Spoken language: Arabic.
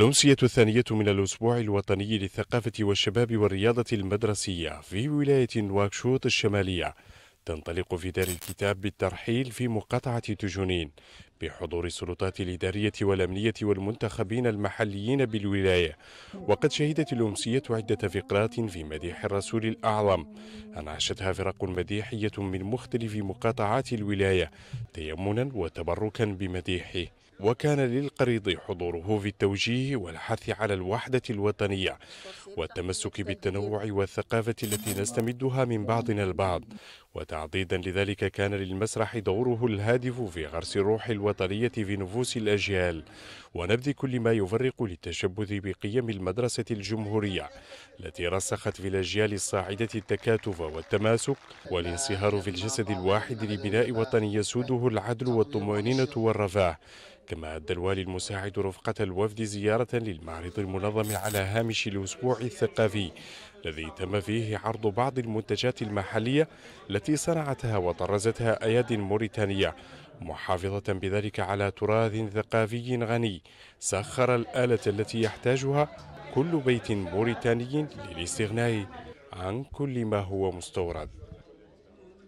الأمسية الثانية من الأسبوع الوطني للثقافة والشباب والرياضة المدرسية في ولاية نواكشوط الشمالية تنطلق في دار الكتاب بالترحيل في مقاطعة تجنين بحضور السلطات الإدارية والأمنية والمنتخبين المحليين بالولاية وقد شهدت الأمسية عدة فقرات في مديح الرسول الأعظم أنعشتها فرق مديحية من مختلف مقاطعات الولاية تيمنا وتبركا بمديحه وكان للقريض حضوره في التوجيه والحث على الوحدة الوطنية والتمسك بالتنوع والثقافة التي نستمدها من بعضنا البعض وتعضيدا لذلك كان للمسرح دوره الهادف في غرس الروح الوطنية في نفوس الأجيال ونبذ كل ما يفرق للتشبث بقيم المدرسة الجمهورية التي رسخت في الأجيال الصاعدة التكاتف والتماسك والانصهار في الجسد الواحد لبناء وطن يسوده العدل والطمأنينة والرفاه كما أدى الوالي المساعد رفقة الوفد زيارة للمعرض المنظم على هامش الأسبوع الثقافي الذي تم فيه عرض بعض المنتجات المحلية التي صنعتها وطرزتها أياد موريتانية محافظة بذلك على تراث ثقافي غني سخر الآلة التي يحتاجها كل بيت موريتاني للاستغناء عن كل ما هو مستورد